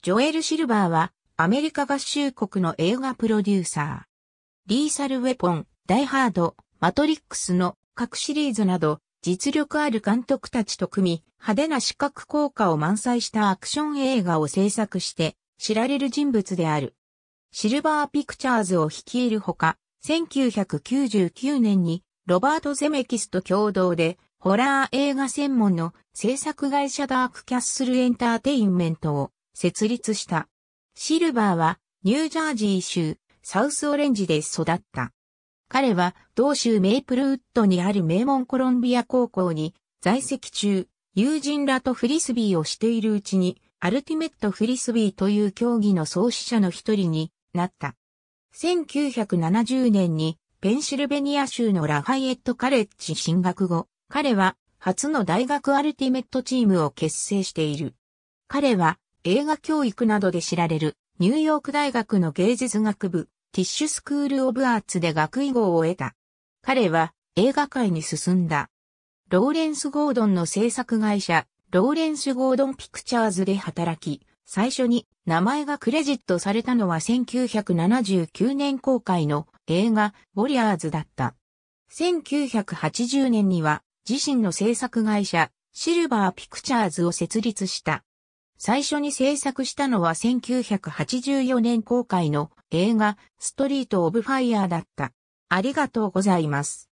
ジョエル・シルバーは、アメリカ合衆国の映画プロデューサー。リーサル・ウェポン、ダイ・ハード、マトリックスの各シリーズなど、実力ある監督たちと組み、派手な視覚効果を満載したアクション映画を制作して、知られる人物である。シルバー・ピクチャーズを率いるほか、1999年に、ロバート・ゼメキスと共同で、ホラー映画専門の制作会社ダークキャッスルエンターテインメントを設立した。シルバーはニュージャージー州サウスオレンジで育った。彼は同州メイプルウッドにある名門コロンビア高校に在籍中、友人らとフリスビーをしているうちに、アルティメットフリスビーという競技の創始者の一人になった。1970年にペンシルベニア州のラファイエットカレッジ進学後、彼は初の大学アルティメットチームを結成している。彼は映画教育などで知られるニューヨーク大学の芸術学部ティッシュスクールオブアーツで学位号を得た。彼は映画界に進んだ。ローレンス・ゴードンの制作会社、ローレンス・ゴードン・ピクチャーズで働き、最初に名前がクレジットされたのは1979年公開の映画、ウォリアーズだった。1980年には自身の制作会社、シルバー・ピクチャーズを設立した。最初に制作したのは1984年公開の映画ストリート・オブ・ファイヤーだった。ありがとうございます。